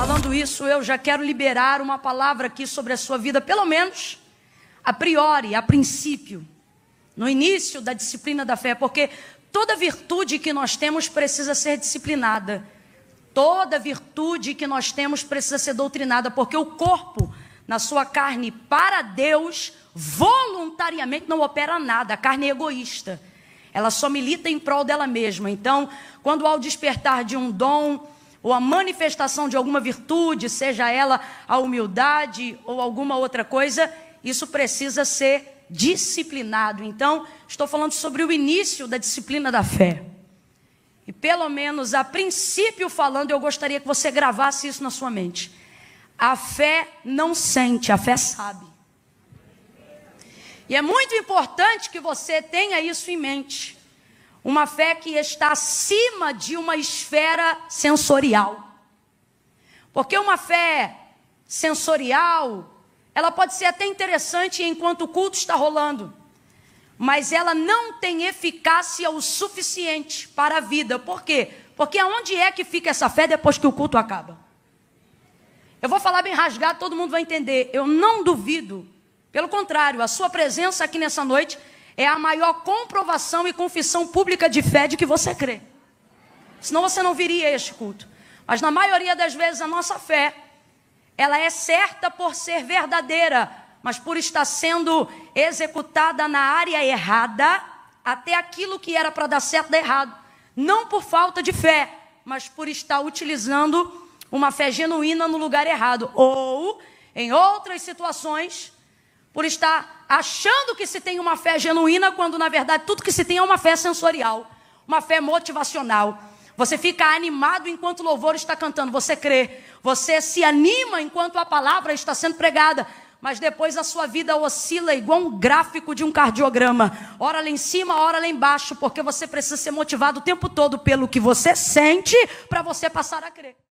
Falando isso, eu já quero liberar uma palavra aqui sobre a sua vida, pelo menos a priori, a princípio, no início da disciplina da fé, porque toda virtude que nós temos precisa ser disciplinada. Toda virtude que nós temos precisa ser doutrinada, porque o corpo, na sua carne, para Deus, voluntariamente não opera nada. A carne é egoísta. Ela só milita em prol dela mesma. Então, quando ao despertar de um dom, ou a manifestação de alguma virtude, seja ela a humildade ou alguma outra coisa, isso precisa ser disciplinado. Então, estou falando sobre o início da disciplina da fé. E pelo menos a princípio falando, eu gostaria que você gravasse isso na sua mente. A fé não sente, a fé sabe. E é muito importante que você tenha isso em mente. Uma fé que está acima de uma esfera sensorial. Porque uma fé sensorial, ela pode ser até interessante enquanto o culto está rolando, mas ela não tem eficácia o suficiente para a vida. Por quê? Porque aonde é que fica essa fé depois que o culto acaba? Eu vou falar bem rasgado, todo mundo vai entender. Eu não duvido. Pelo contrário, a sua presença aqui nessa noite é a maior comprovação e confissão pública de fé de que você crê. Senão você não viria a este culto. Mas na maioria das vezes a nossa fé, ela é certa por ser verdadeira, mas por estar sendo executada na área errada, até aquilo que era para dar certo dá errado. Não por falta de fé, mas por estar utilizando uma fé genuína no lugar errado. Ou, em outras situações, por estar achando que se tem uma fé genuína, quando na verdade tudo que se tem é uma fé sensorial, uma fé motivacional. Você fica animado enquanto o louvor está cantando, você crê, você se anima enquanto a palavra está sendo pregada, mas depois a sua vida oscila igual um gráfico de um cardiograma. Ora lá em cima, ora lá embaixo, porque você precisa ser motivado o tempo todo pelo que você sente para você passar a crer.